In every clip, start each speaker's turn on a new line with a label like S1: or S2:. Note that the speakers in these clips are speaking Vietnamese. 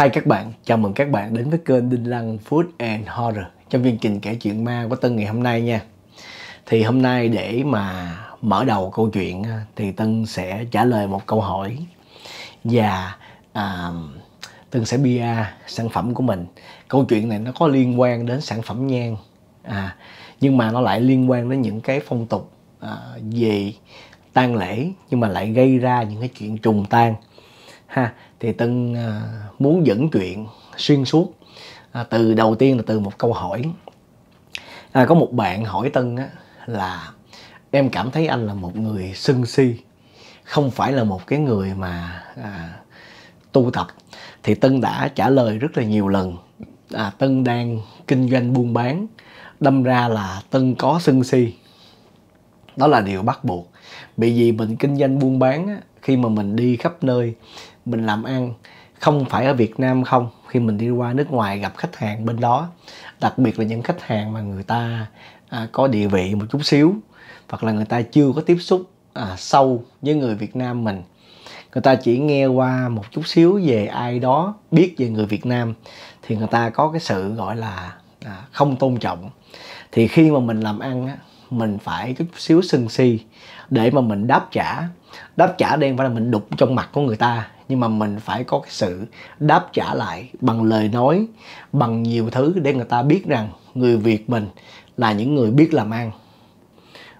S1: hai các bạn, chào mừng các bạn đến với kênh Đinh Lăng Food and Horror trong chương trình kể chuyện ma của Tân ngày hôm nay nha. Thì hôm nay để mà mở đầu câu chuyện thì Tân sẽ trả lời một câu hỏi và à, Tân sẽ bia sản phẩm của mình. Câu chuyện này nó có liên quan đến sản phẩm nhang à, nhưng mà nó lại liên quan đến những cái phong tục à, về tang lễ nhưng mà lại gây ra những cái chuyện trùng tang ha thì tân à, muốn dẫn chuyện xuyên suốt à, từ đầu tiên là từ một câu hỏi à, có một bạn hỏi tân á, là em cảm thấy anh là một người sân si không phải là một cái người mà à, tu tập thì tân đã trả lời rất là nhiều lần à, tân đang kinh doanh buôn bán đâm ra là tân có sân si đó là điều bắt buộc bởi vì mình kinh doanh buôn bán á, khi mà mình đi khắp nơi mình làm ăn không phải ở Việt Nam không khi mình đi qua nước ngoài gặp khách hàng bên đó đặc biệt là những khách hàng mà người ta à, có địa vị một chút xíu hoặc là người ta chưa có tiếp xúc à, sâu với người Việt Nam mình người ta chỉ nghe qua một chút xíu về ai đó biết về người Việt Nam thì người ta có cái sự gọi là à, không tôn trọng thì khi mà mình làm ăn á, mình phải chút xíu sân si để mà mình đáp trả đáp trả đen phải là mình đục trong mặt của người ta nhưng mà mình phải có cái sự đáp trả lại bằng lời nói bằng nhiều thứ để người ta biết rằng người việt mình là những người biết làm ăn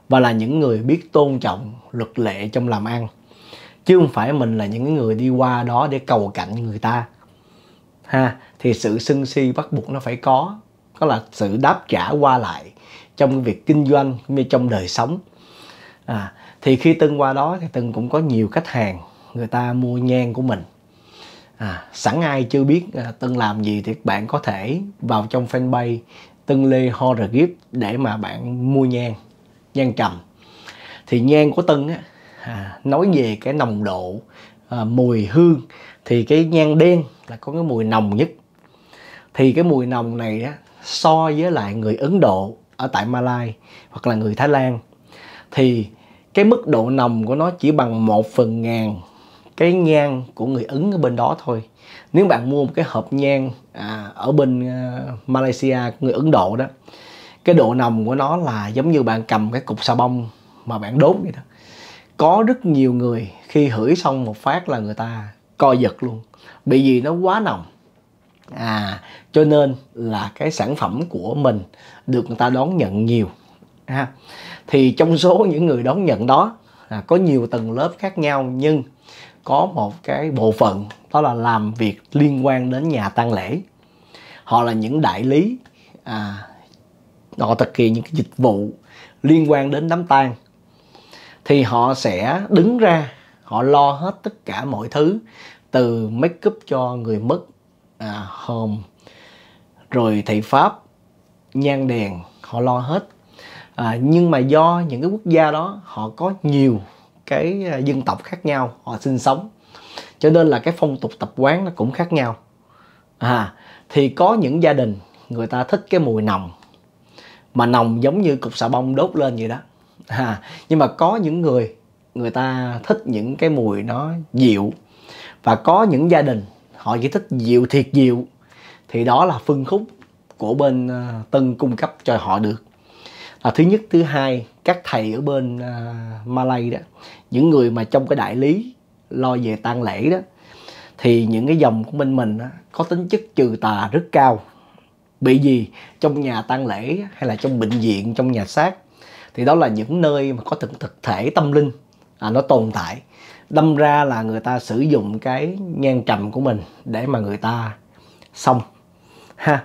S1: và là những người biết tôn trọng luật lệ trong làm ăn chứ không phải mình là những người đi qua đó để cầu cạnh người ta ha thì sự sân si bắt buộc nó phải có đó là sự đáp trả qua lại trong việc kinh doanh như trong đời sống à, thì khi từng qua đó thì từng cũng có nhiều khách hàng người ta mua nhang của mình à, sẵn ai chưa biết à, Tân làm gì thì bạn có thể vào trong fanpage Tân Lê Horror Gift để mà bạn mua nhang nhang trầm thì nhang của Tân á, à, nói về cái nồng độ à, mùi hương thì cái nhang đen là có cái mùi nồng nhất thì cái mùi nồng này á, so với lại người Ấn Độ ở tại Malai hoặc là người Thái Lan thì cái mức độ nồng của nó chỉ bằng một phần ngàn cái nhang của người Ấn ở bên đó thôi nếu bạn mua một cái hộp nhang à, ở bên à, Malaysia người Ấn Độ đó cái độ nồng của nó là giống như bạn cầm cái cục xà bông mà bạn đốt vậy đó có rất nhiều người khi hửi xong một phát là người ta co giật luôn bị gì nó quá nồng à cho nên là cái sản phẩm của mình được người ta đón nhận nhiều ha à, thì trong số những người đón nhận đó à, có nhiều tầng lớp khác nhau nhưng có một cái bộ phận đó là làm việc liên quan đến nhà tang lễ họ là những đại lý à, họ thực hiện những cái dịch vụ liên quan đến đám tang thì họ sẽ đứng ra họ lo hết tất cả mọi thứ từ make up cho người mất à, hòm rồi thị pháp nhang đèn họ lo hết à, nhưng mà do những cái quốc gia đó họ có nhiều cái à, dân tộc khác nhau họ sinh sống cho nên là cái phong tục tập quán nó cũng khác nhau à thì có những gia đình người ta thích cái mùi nồng mà nồng giống như cục xà bông đốt lên vậy đó à, nhưng mà có những người người ta thích những cái mùi nó dịu và có những gia đình họ chỉ thích dịu thiệt dịu thì đó là phân khúc của bên à, tân cung cấp cho họ được à, thứ nhất thứ hai các thầy ở bên à, Malay đó những người mà trong cái đại lý lo về tang lễ đó thì những cái dòng của bên mình đó, có tính chất trừ tà rất cao bị gì trong nhà tang lễ hay là trong bệnh viện trong nhà xác thì đó là những nơi mà có thực thực thể tâm linh à, nó tồn tại đâm ra là người ta sử dụng cái nhan trầm của mình để mà người ta xong ha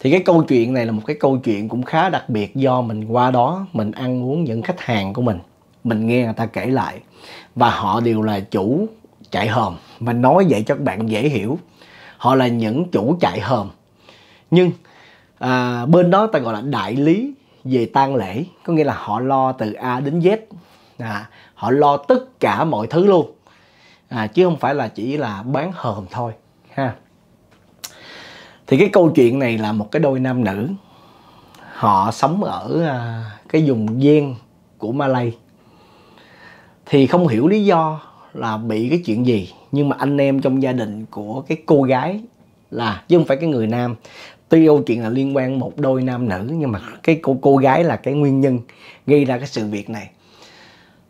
S1: thì cái câu chuyện này là một cái câu chuyện cũng khá đặc biệt do mình qua đó mình ăn uống những khách hàng của mình mình nghe người ta kể lại và họ đều là chủ chạy hòm mình nói vậy cho các bạn dễ hiểu họ là những chủ chạy hòm nhưng à, bên đó ta gọi là đại lý về tang lễ có nghĩa là họ lo từ a đến z à, họ lo tất cả mọi thứ luôn à, chứ không phải là chỉ là bán hòm thôi ha thì cái câu chuyện này là một cái đôi nam nữ họ sống ở à, cái vùng ven của Malay thì không hiểu lý do là bị cái chuyện gì nhưng mà anh em trong gia đình của cái cô gái là chứ không phải cái người nam tuy câu chuyện là liên quan một đôi nam nữ nhưng mà cái cô cô gái là cái nguyên nhân gây ra cái sự việc này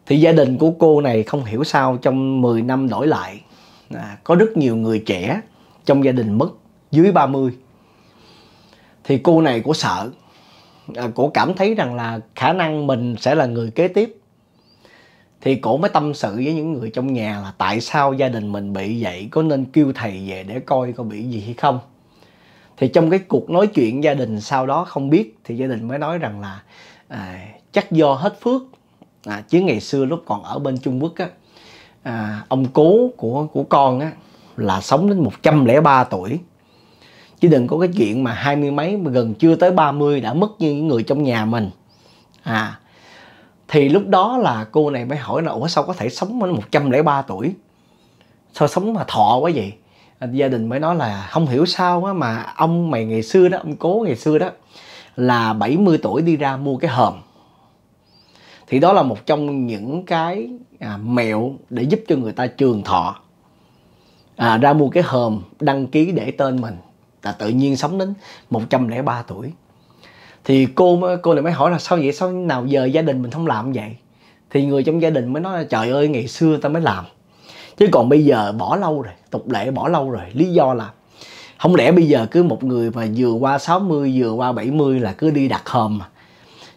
S1: thì gia đình của cô này không hiểu sao trong 10 năm đổi lại à, có rất nhiều người trẻ trong gia đình mất dưới 30 thì cô này của sợ à, cảm thấy rằng là khả năng mình sẽ là người kế tiếp thì cổ mới tâm sự với những người trong nhà là tại sao gia đình mình bị vậy có nên kêu thầy về để coi có bị gì hay không thì trong cái cuộc nói chuyện gia đình sau đó không biết thì gia đình mới nói rằng là à, chắc do hết phước à, chứ ngày xưa lúc còn ở bên Trung Quốc á à, ông cố của của con á là sống đến 103 tuổi chứ đừng có cái chuyện mà hai mươi mấy mà gần chưa tới 30 đã mất như những người trong nhà mình à thì lúc đó là cô này mới hỏi là ủa sao có thể sống đến 103 tuổi sao sống mà thọ quá vậy à, gia đình mới nói là không hiểu sao mà ông mày ngày xưa đó ông cố ngày xưa đó là 70 tuổi đi ra mua cái hòm thì đó là một trong những cái à, mẹo để giúp cho người ta trường thọ à, ra mua cái hòm đăng ký để tên mình là tự nhiên sống đến 103 tuổi thì cô cô này mới hỏi là sao vậy sao nào giờ gia đình mình không làm vậy thì người trong gia đình mới nói là trời ơi ngày xưa ta mới làm chứ còn bây giờ bỏ lâu rồi tục lệ bỏ lâu rồi lý do là không lẽ bây giờ cứ một người mà vừa qua 60 vừa qua 70 là cứ đi đặt hòm mà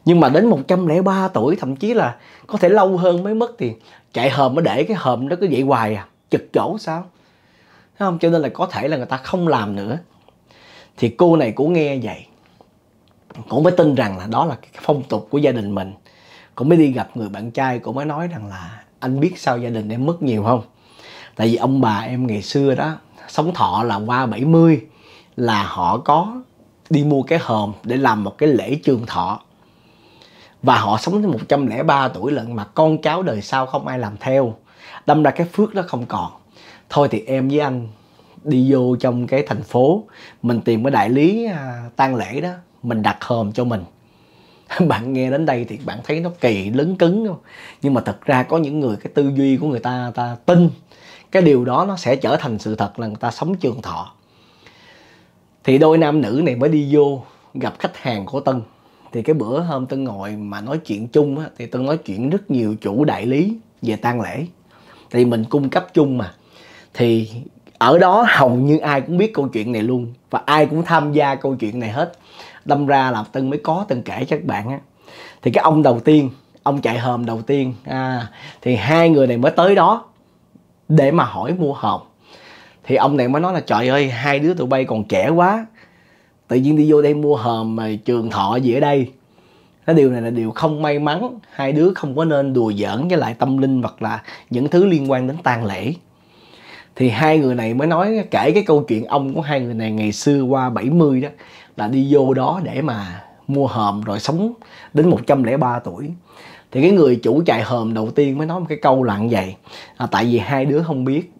S1: nhưng mà đến 103 tuổi thậm chí là có thể lâu hơn mới mất thì chạy hòm mới để cái hòm nó cứ vậy hoài à chật chỗ sao Thấy không cho nên là có thể là người ta không làm nữa thì cô này cũng nghe vậy cũng mới tin rằng là đó là cái phong tục của gia đình mình cũng mới đi gặp người bạn trai cũng mới nói rằng là anh biết sao gia đình em mất nhiều không tại vì ông bà em ngày xưa đó sống thọ là qua 70 là họ có đi mua cái hòm để làm một cái lễ trường thọ và họ sống tới 103 tuổi lận mà con cháu đời sau không ai làm theo đâm ra cái phước đó không còn thôi thì em với anh đi vô trong cái thành phố mình tìm cái đại lý à, tang lễ đó mình đặt hòm cho mình bạn nghe đến đây thì bạn thấy nó kỳ lớn cứng không nhưng mà thật ra có những người cái tư duy của người ta ta tin cái điều đó nó sẽ trở thành sự thật là người ta sống trường thọ thì đôi nam nữ này mới đi vô gặp khách hàng của tân thì cái bữa hôm tân ngồi mà nói chuyện chung á, thì tân nói chuyện rất nhiều chủ đại lý về tang lễ thì mình cung cấp chung mà thì ở đó hầu như ai cũng biết câu chuyện này luôn và ai cũng tham gia câu chuyện này hết đâm ra là tân mới có tân kể cho các bạn á thì cái ông đầu tiên ông chạy hòm đầu tiên à, thì hai người này mới tới đó để mà hỏi mua hòm thì ông này mới nói là trời ơi hai đứa tụi bay còn trẻ quá tự nhiên đi vô đây mua hòm mà trường thọ gì ở đây Nó điều này là điều không may mắn hai đứa không có nên đùa giỡn với lại tâm linh hoặc là những thứ liên quan đến tang lễ thì hai người này mới nói kể cái câu chuyện ông của hai người này ngày xưa qua 70 đó là đi vô đó để mà mua hòm rồi sống đến 103 tuổi thì cái người chủ trại hòm đầu tiên mới nói một cái câu lặng vậy là tại vì hai đứa không biết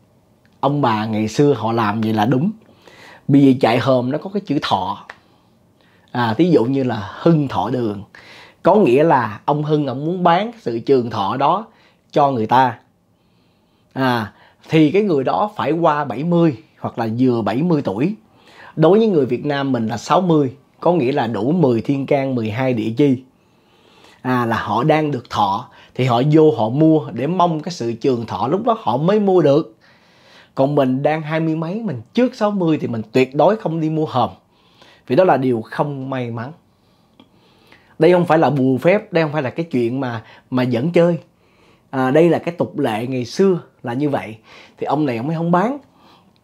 S1: ông bà ngày xưa họ làm vậy là đúng bởi vì chạy hòm nó có cái chữ thọ à thí dụ như là hưng thọ đường có nghĩa là ông hưng ông muốn bán sự trường thọ đó cho người ta à thì cái người đó phải qua 70 hoặc là vừa 70 tuổi. Đối với người Việt Nam mình là 60, có nghĩa là đủ 10 thiên can 12 địa chi. À là họ đang được thọ thì họ vô họ mua để mong cái sự trường thọ lúc đó họ mới mua được. Còn mình đang hai mươi mấy, mình trước 60 thì mình tuyệt đối không đi mua hòm. Vì đó là điều không may mắn. Đây không phải là bùa phép, đây không phải là cái chuyện mà mà dẫn chơi à, đây là cái tục lệ ngày xưa là như vậy thì ông này ông ấy không bán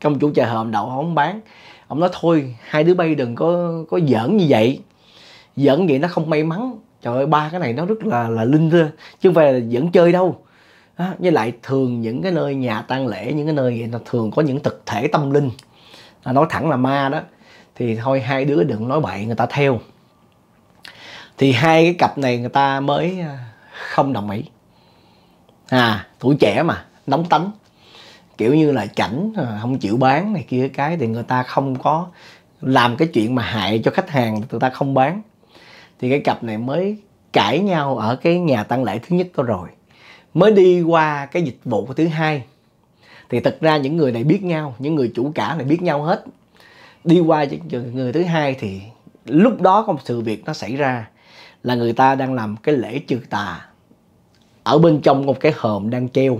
S1: công chủ trà hòm đậu không bán ông nói thôi hai đứa bay đừng có có giỡn như vậy giỡn vậy nó không may mắn trời ơi ba cái này nó rất là là linh thôi chứ không phải là giỡn chơi đâu à, với lại thường những cái nơi nhà tang lễ những cái nơi vậy nó thường có những thực thể tâm linh à, nói thẳng là ma đó thì thôi hai đứa đừng nói bậy người ta theo thì hai cái cặp này người ta mới à, không đồng ý à tuổi trẻ mà nóng tánh kiểu như là chảnh ờ, không chịu bán này kia cái thì người ta không có làm cái chuyện mà hại cho khách hàng người ta không bán thì cái cặp này mới cãi nhau ở cái nhà tăng lễ thứ nhất đó rồi mới đi qua cái dịch vụ thứ hai thì thật ra những người này biết nhau những người chủ cả này biết nhau hết đi qua người thứ hai thì lúc đó có một sự việc nó xảy ra là người ta đang làm cái lễ trừ tà ở bên trong một cái hòm đang treo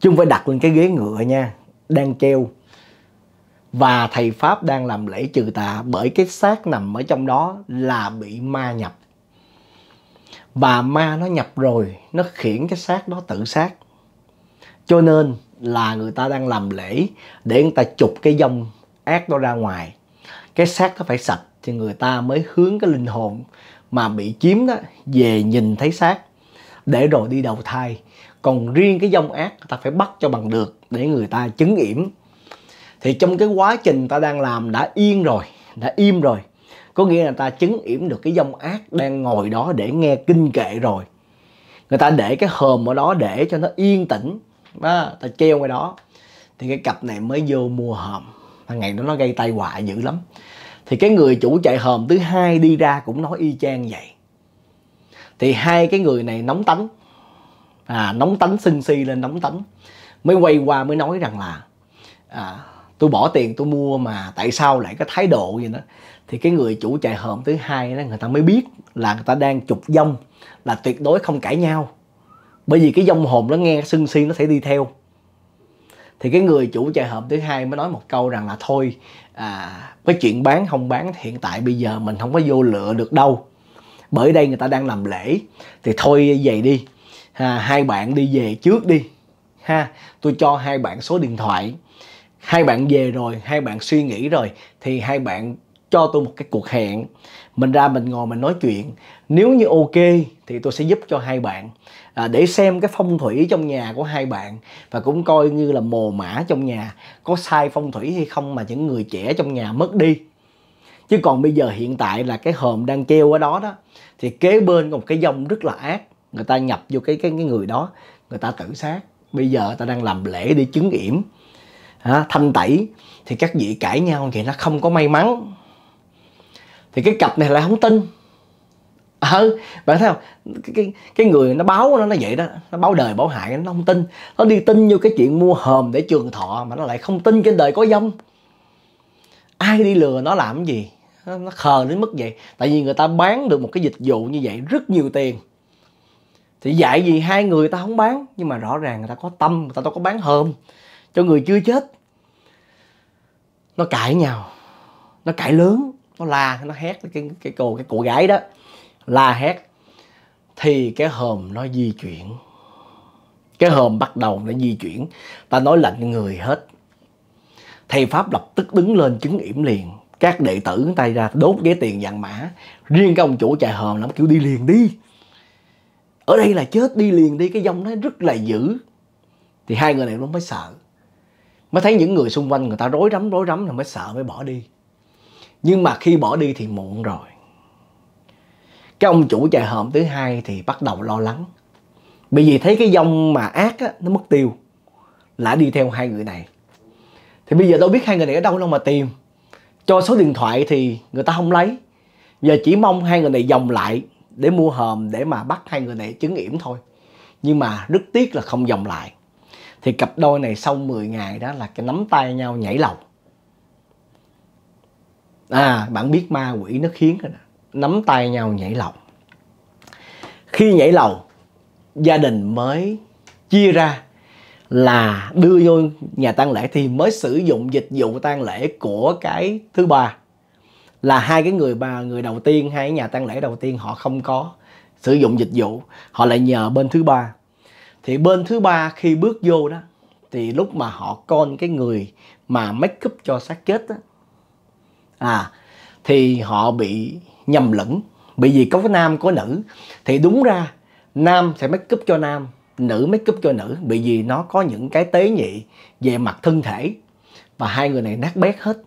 S1: chứ phải đặt lên cái ghế ngựa nha đang treo và thầy pháp đang làm lễ trừ tà bởi cái xác nằm ở trong đó là bị ma nhập và ma nó nhập rồi nó khiển cái xác đó tự sát cho nên là người ta đang làm lễ để người ta chụp cái dông ác đó ra ngoài cái xác nó phải sạch thì người ta mới hướng cái linh hồn mà bị chiếm đó về nhìn thấy xác để rồi đi đầu thai còn riêng cái dông ác ta phải bắt cho bằng được để người ta chứng yểm thì trong cái quá trình ta đang làm đã yên rồi đã im rồi có nghĩa là ta chứng yểm được cái dông ác đang ngồi đó để nghe kinh kệ rồi người ta để cái hòm ở đó để cho nó yên tĩnh đó, ta treo ngoài đó thì cái cặp này mới vô mua hòm ngày đó nó gây tai họa dữ lắm thì cái người chủ chạy hòm thứ hai đi ra cũng nói y chang vậy thì hai cái người này nóng tánh à, nóng tánh sân si lên nóng tánh mới quay qua mới nói rằng là à, tôi bỏ tiền tôi mua mà tại sao lại có thái độ gì đó thì cái người chủ chạy hòm thứ hai đó người ta mới biết là người ta đang chụp dông là tuyệt đối không cãi nhau bởi vì cái dông hồn nó nghe sưng si nó sẽ đi theo thì cái người chủ chạy hòm thứ hai mới nói một câu rằng là thôi à, cái chuyện bán không bán hiện tại bây giờ mình không có vô lựa được đâu bởi đây người ta đang làm lễ thì thôi về đi ha, hai bạn đi về trước đi ha tôi cho hai bạn số điện thoại hai bạn về rồi hai bạn suy nghĩ rồi thì hai bạn cho tôi một cái cuộc hẹn mình ra mình ngồi mình nói chuyện nếu như ok thì tôi sẽ giúp cho hai bạn à, để xem cái phong thủy trong nhà của hai bạn và cũng coi như là mồ mã trong nhà có sai phong thủy hay không mà những người trẻ trong nhà mất đi chứ còn bây giờ hiện tại là cái hòm đang treo ở đó đó thì kế bên có một cái dông rất là ác người ta nhập vô cái cái cái người đó người ta tự sát bây giờ ta đang làm lễ để chứng yểm à, thanh tẩy thì các vị cãi nhau thì nó không có may mắn thì cái cặp này lại không tin ờ bạn thấy không cái, cái, cái người nó báo nó nó vậy đó nó báo đời báo hại nó không tin nó đi tin vô cái chuyện mua hòm để trường thọ mà nó lại không tin trên đời có dông ai đi lừa nó làm cái gì nó, khờ đến mức vậy tại vì người ta bán được một cái dịch vụ như vậy rất nhiều tiền thì dạy gì hai người ta không bán nhưng mà rõ ràng người ta có tâm người ta đâu có bán hờm cho người chưa chết nó cãi nhau nó cãi lớn nó la nó hét cái cái cô cái cô gái đó la hét thì cái hòm nó di chuyển cái hòm bắt đầu nó di chuyển ta nói lạnh người hết thầy pháp lập tức đứng lên chứng yểm liền các đệ tử tay ra đốt giấy tiền vàng mã riêng cái ông chủ trà hòm lắm kiểu đi liền đi ở đây là chết đi liền đi cái dông nó rất là dữ thì hai người này nó mới sợ mới thấy những người xung quanh người ta rối rắm rối rắm là mới sợ mới bỏ đi nhưng mà khi bỏ đi thì muộn rồi cái ông chủ trà hòm thứ hai thì bắt đầu lo lắng bởi vì thấy cái dông mà ác á, nó mất tiêu lại đi theo hai người này thì bây giờ đâu biết hai người này ở đâu đâu mà tìm cho số điện thoại thì người ta không lấy giờ chỉ mong hai người này dòng lại để mua hòm để mà bắt hai người này chứng yểm thôi nhưng mà rất tiếc là không dòng lại thì cặp đôi này sau 10 ngày đó là cái nắm tay nhau nhảy lầu à bạn biết ma quỷ nó khiến rồi nè nắm tay nhau nhảy lầu khi nhảy lầu gia đình mới chia ra là đưa vô nhà tang lễ thì mới sử dụng dịch vụ tang lễ của cái thứ ba là hai cái người bà người đầu tiên hai nhà tang lễ đầu tiên họ không có sử dụng dịch vụ họ lại nhờ bên thứ ba thì bên thứ ba khi bước vô đó thì lúc mà họ con cái người mà make up cho xác chết đó, à thì họ bị nhầm lẫn bởi vì có cái nam có nữ thì đúng ra nam sẽ make up cho nam nữ make up cho nữ bị gì nó có những cái tế nhị về mặt thân thể và hai người này nát bét hết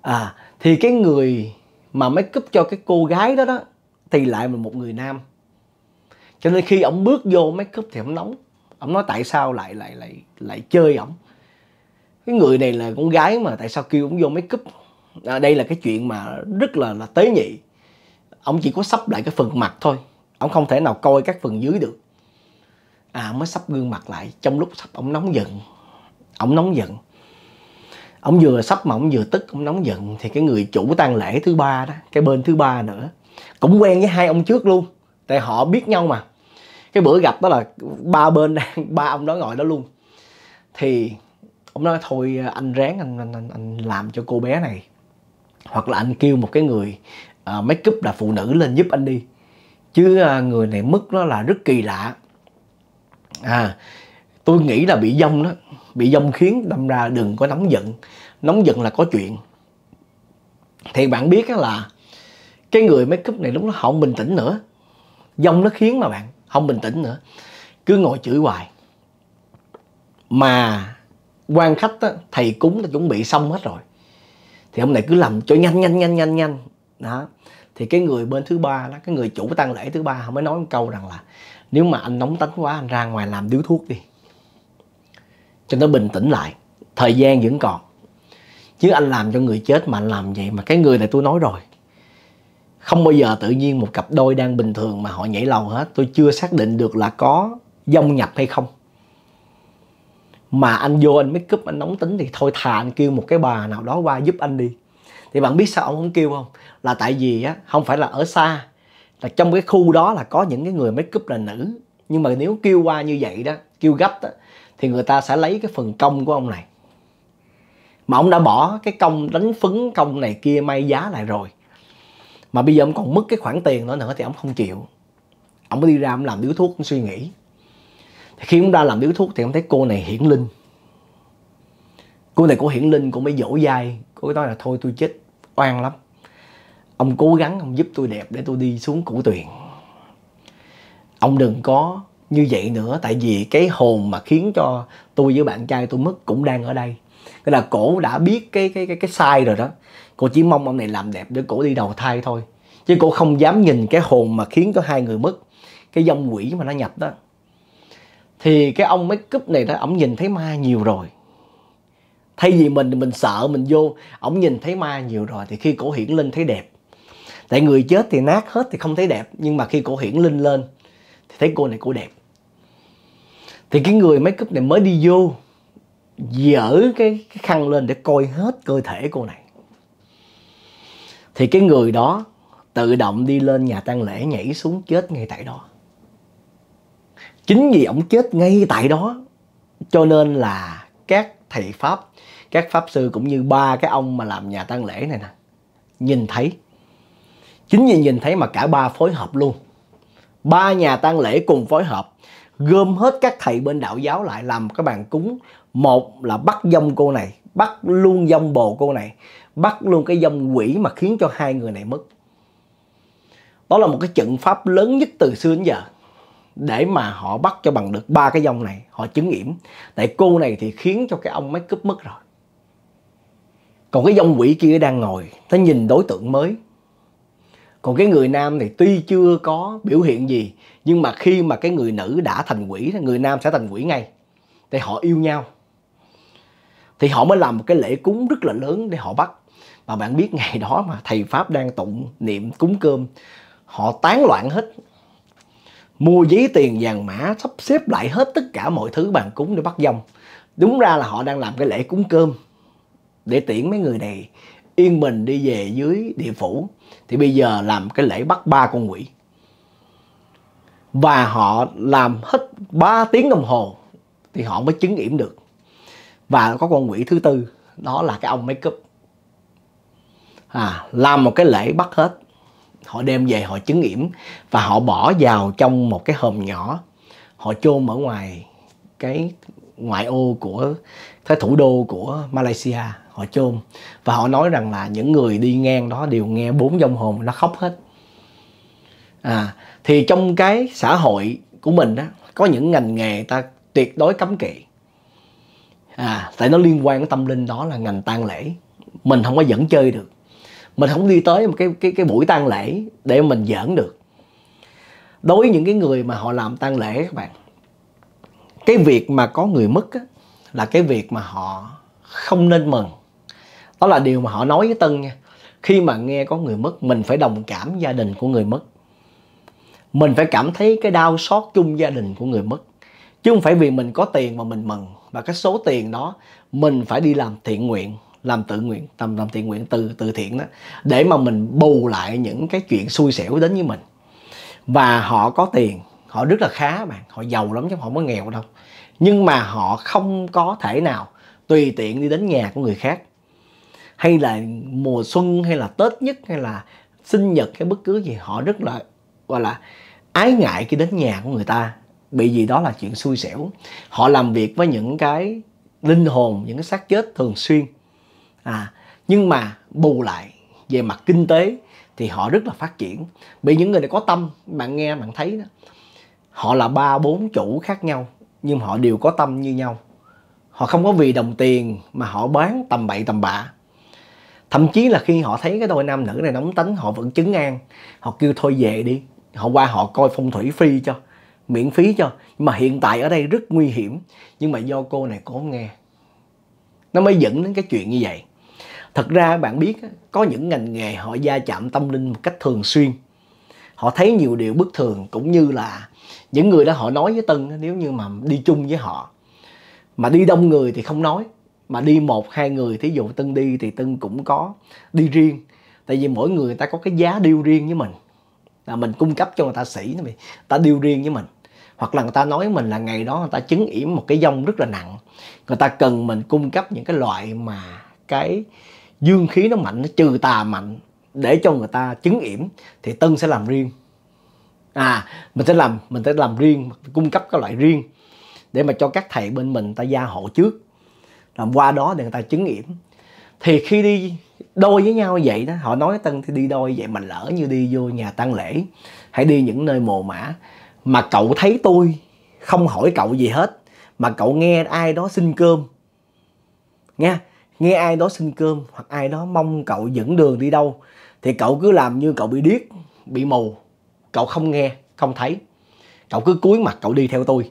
S1: à thì cái người mà make up cho cái cô gái đó đó thì lại là một người nam cho nên khi ông bước vô make up thì ông nóng ông nói tại sao lại lại lại lại chơi ổng cái người này là con gái mà tại sao kêu ổng vô make up à, đây là cái chuyện mà rất là là tế nhị ông chỉ có sắp lại cái phần mặt thôi ông không thể nào coi các phần dưới được à mới sắp gương mặt lại trong lúc sắp ông nóng giận ông nóng giận ông vừa sắp mà ông vừa tức ông nóng giận thì cái người chủ tang lễ thứ ba đó cái bên thứ ba nữa cũng quen với hai ông trước luôn tại họ biết nhau mà cái bữa gặp đó là ba bên ba ông đó ngồi đó luôn thì ông nói thôi anh ráng anh anh, anh, anh làm cho cô bé này hoặc là anh kêu một cái người uh, make up là phụ nữ lên giúp anh đi chứ uh, người này mất nó là rất kỳ lạ à tôi nghĩ là bị dông đó bị dông khiến đâm ra đừng có nóng giận nóng giận là có chuyện thì bạn biết là cái người mấy cúp này lúc nó không bình tĩnh nữa dông nó khiến mà bạn không bình tĩnh nữa cứ ngồi chửi hoài mà quan khách á, thầy cúng đã chuẩn bị xong hết rồi thì ông này cứ làm cho nhanh nhanh nhanh nhanh nhanh đó thì cái người bên thứ ba đó cái người chủ tăng lễ thứ ba họ mới nói một câu rằng là nếu mà anh nóng tánh quá anh ra ngoài làm điếu thuốc đi cho nó bình tĩnh lại thời gian vẫn còn chứ anh làm cho người chết mà anh làm vậy mà cái người này tôi nói rồi không bao giờ tự nhiên một cặp đôi đang bình thường mà họ nhảy lầu hết tôi chưa xác định được là có dông nhập hay không mà anh vô anh make up anh nóng tính thì thôi thà anh kêu một cái bà nào đó qua giúp anh đi thì bạn biết sao ông không kêu không là tại vì á không phải là ở xa là trong cái khu đó là có những cái người make up là nữ nhưng mà nếu kêu qua như vậy đó kêu gấp đó, thì người ta sẽ lấy cái phần công của ông này mà ông đã bỏ cái công đánh phấn công này kia may giá lại rồi mà bây giờ ông còn mất cái khoản tiền đó nữa thì ông không chịu ông mới đi ra ông làm điếu thuốc ông suy nghĩ thì khi ông ra làm điếu thuốc thì ông thấy cô này hiển linh cô này của hiển linh cô mới dỗ dai cô nói là thôi tôi chết oan lắm ông cố gắng ông giúp tôi đẹp để tôi đi xuống cửu tuyền ông đừng có như vậy nữa tại vì cái hồn mà khiến cho tôi với bạn trai tôi mất cũng đang ở đây Tức là cổ đã biết cái cái cái cái sai rồi đó cô chỉ mong ông này làm đẹp để cổ đi đầu thai thôi Chứ cô không dám nhìn cái hồn mà khiến cho hai người mất Cái dông quỷ mà nó nhập đó Thì cái ông mấy cúp này đó Ông nhìn thấy ma nhiều rồi Thay vì mình mình sợ mình vô Ông nhìn thấy ma nhiều rồi Thì khi cổ hiển linh thấy đẹp tại người chết thì nát hết thì không thấy đẹp nhưng mà khi cổ hiển linh lên thì thấy cô này cổ đẹp thì cái người mấy up này mới đi vô dở cái, cái khăn lên để coi hết cơ thể cô này thì cái người đó tự động đi lên nhà tang lễ nhảy xuống chết ngay tại đó chính vì ổng chết ngay tại đó cho nên là các thầy pháp các pháp sư cũng như ba cái ông mà làm nhà tang lễ này nè nhìn thấy Chính vì nhìn thấy mà cả ba phối hợp luôn. Ba nhà tang lễ cùng phối hợp gom hết các thầy bên đạo giáo lại làm cái bàn cúng. Một là bắt dông cô này, bắt luôn dông bồ cô này, bắt luôn cái dông quỷ mà khiến cho hai người này mất. Đó là một cái trận pháp lớn nhất từ xưa đến giờ để mà họ bắt cho bằng được ba cái dòng này họ chứng yểm tại cô này thì khiến cho cái ông mấy up mất rồi còn cái dòng quỷ kia đang ngồi nó nhìn đối tượng mới còn cái người nam thì tuy chưa có biểu hiện gì nhưng mà khi mà cái người nữ đã thành quỷ người nam sẽ thành quỷ ngay thì họ yêu nhau thì họ mới làm một cái lễ cúng rất là lớn để họ bắt và bạn biết ngày đó mà thầy pháp đang tụng niệm cúng cơm họ tán loạn hết mua giấy tiền vàng mã sắp xếp lại hết tất cả mọi thứ bàn cúng để bắt dông đúng ra là họ đang làm cái lễ cúng cơm để tiễn mấy người này yên mình đi về dưới địa phủ thì bây giờ làm cái lễ bắt ba con quỷ và họ làm hết 3 tiếng đồng hồ thì họ mới chứng nghiệm được và có con quỷ thứ tư đó là cái ông make up à, làm một cái lễ bắt hết họ đem về họ chứng nghiệm và họ bỏ vào trong một cái hòm nhỏ họ chôn ở ngoài cái ngoại ô của cái thủ đô của Malaysia họ chôn và họ nói rằng là những người đi ngang đó đều nghe bốn dông hồn nó khóc hết à thì trong cái xã hội của mình đó có những ngành nghề ta tuyệt đối cấm kỵ à tại nó liên quan đến tâm linh đó là ngành tang lễ mình không có dẫn chơi được mình không đi tới một cái cái cái buổi tang lễ để mình giỡn được đối với những cái người mà họ làm tang lễ các bạn cái việc mà có người mất á, là cái việc mà họ không nên mừng đó là điều mà họ nói với tân nha khi mà nghe có người mất mình phải đồng cảm gia đình của người mất mình phải cảm thấy cái đau xót chung gia đình của người mất chứ không phải vì mình có tiền mà mình mừng và cái số tiền đó mình phải đi làm thiện nguyện làm tự nguyện tầm làm thiện nguyện từ từ thiện đó để mà mình bù lại những cái chuyện xui xẻo đến với mình và họ có tiền họ rất là khá bạn họ giàu lắm chứ họ mới nghèo đâu nhưng mà họ không có thể nào tùy tiện đi đến nhà của người khác hay là mùa xuân hay là tết nhất hay là sinh nhật hay bất cứ gì họ rất là gọi là ái ngại khi đến nhà của người ta bị gì đó là chuyện xui xẻo họ làm việc với những cái linh hồn những cái xác chết thường xuyên à nhưng mà bù lại về mặt kinh tế thì họ rất là phát triển bị những người này có tâm bạn nghe bạn thấy đó họ là ba bốn chủ khác nhau nhưng họ đều có tâm như nhau họ không có vì đồng tiền mà họ bán tầm bậy tầm bạ thậm chí là khi họ thấy cái đôi nam nữ này nóng tính họ vẫn chứng an họ kêu thôi về đi họ qua họ coi phong thủy free cho miễn phí cho nhưng mà hiện tại ở đây rất nguy hiểm nhưng mà do cô này cố nghe nó mới dẫn đến cái chuyện như vậy thật ra bạn biết có những ngành nghề họ gia chạm tâm linh một cách thường xuyên họ thấy nhiều điều bất thường cũng như là những người đó họ nói với tân nếu như mà đi chung với họ mà đi đông người thì không nói mà đi một hai người thí dụ tân đi thì tân cũng có đi riêng tại vì mỗi người, ta có cái giá điêu riêng với mình là mình cung cấp cho người ta sĩ người ta điêu riêng với mình hoặc là người ta nói mình là ngày đó người ta chứng yểm một cái dông rất là nặng người ta cần mình cung cấp những cái loại mà cái dương khí nó mạnh nó trừ tà mạnh để cho người ta chứng yểm thì tân sẽ làm riêng à mình sẽ làm mình sẽ làm riêng cung cấp cái loại riêng để mà cho các thầy bên mình ta gia hộ trước qua đó để người ta chứng nghiệm thì khi đi đôi với nhau vậy đó họ nói tân thì đi đôi vậy mình lỡ như đi vô nhà tang lễ hay đi những nơi mồ mả mà cậu thấy tôi không hỏi cậu gì hết mà cậu nghe ai đó xin cơm nha nghe ai đó xin cơm hoặc ai đó mong cậu dẫn đường đi đâu thì cậu cứ làm như cậu bị điếc bị mù cậu không nghe không thấy cậu cứ cúi mặt cậu đi theo tôi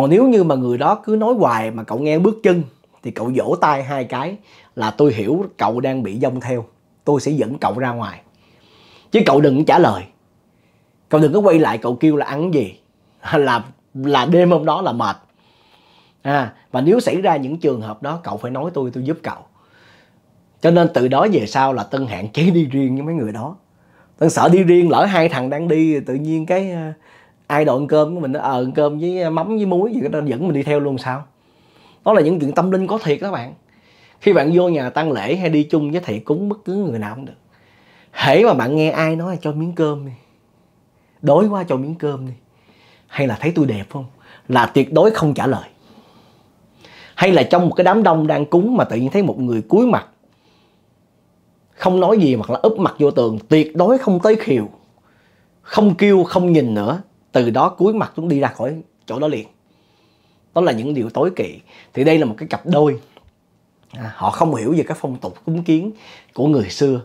S1: còn nếu như mà người đó cứ nói hoài mà cậu nghe bước chân thì cậu vỗ tay hai cái là tôi hiểu cậu đang bị dông theo tôi sẽ dẫn cậu ra ngoài chứ cậu đừng trả lời cậu đừng có quay lại cậu kêu là ăn gì là là đêm hôm đó là mệt à, và nếu xảy ra những trường hợp đó cậu phải nói tôi tôi giúp cậu cho nên từ đó về sau là tân hạn chế đi riêng với mấy người đó tân sợ đi riêng lỡ hai thằng đang đi tự nhiên cái à, ai đồ ăn cơm của mình ờ ăn cơm với mắm với muối gì đó dẫn mình đi theo luôn sao đó là những chuyện tâm linh có thiệt các bạn khi bạn vô nhà tăng lễ hay đi chung với thầy cúng bất cứ người nào cũng được hễ mà bạn nghe ai nói cho miếng cơm đi đối qua cho miếng cơm đi hay là thấy tôi đẹp không là tuyệt đối không trả lời hay là trong một cái đám đông đang cúng mà tự nhiên thấy một người cúi mặt không nói gì hoặc là úp mặt vô tường tuyệt đối không tới khiều không kêu không nhìn nữa từ đó cúi mặt chúng đi ra khỏi chỗ đó liền đó là những điều tối kỵ thì đây là một cái cặp đôi à, họ không hiểu về các phong tục cúng kiến của người xưa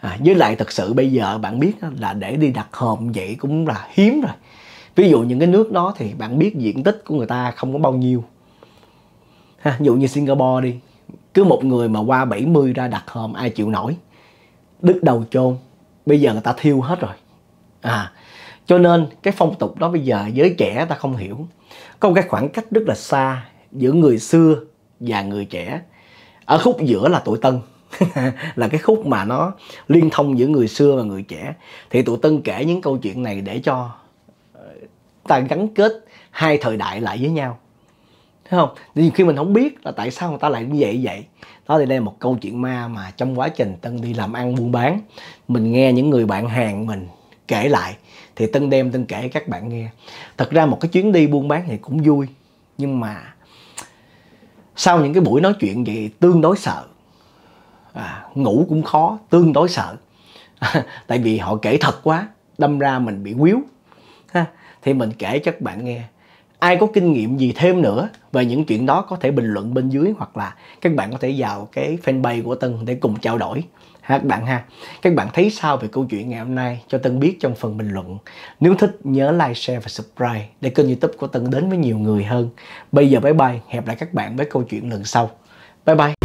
S1: à, với lại thật sự bây giờ bạn biết là để đi đặt hòm vậy cũng là hiếm rồi ví dụ những cái nước đó thì bạn biết diện tích của người ta không có bao nhiêu ha, ví dụ như Singapore đi cứ một người mà qua 70 ra đặt hòm ai chịu nổi đứt đầu chôn bây giờ người ta thiêu hết rồi à cho nên cái phong tục đó bây giờ giới trẻ ta không hiểu có một cái khoảng cách rất là xa giữa người xưa và người trẻ ở khúc giữa là tuổi tân là cái khúc mà nó liên thông giữa người xưa và người trẻ thì tuổi tân kể những câu chuyện này để cho ờ, ta gắn kết hai thời đại lại với nhau thấy không thì khi mình không biết là tại sao người ta lại như vậy vậy đó thì đây là một câu chuyện ma mà trong quá trình tân đi làm ăn buôn bán mình nghe những người bạn hàng mình kể lại thì tân đem tân kể các bạn nghe thật ra một cái chuyến đi buôn bán thì cũng vui nhưng mà sau những cái buổi nói chuyện vậy tương đối sợ à, ngủ cũng khó tương đối sợ tại vì họ kể thật quá đâm ra mình bị quýu ha thì mình kể cho các bạn nghe ai có kinh nghiệm gì thêm nữa về những chuyện đó có thể bình luận bên dưới hoặc là các bạn có thể vào cái fanpage của Tân để cùng trao đổi ha các bạn ha các bạn thấy sao về câu chuyện ngày hôm nay cho tân biết trong phần bình luận nếu thích nhớ like share và subscribe để kênh youtube của tân đến với nhiều người hơn bây giờ bye bye hẹn lại các bạn với câu chuyện lần sau bye bye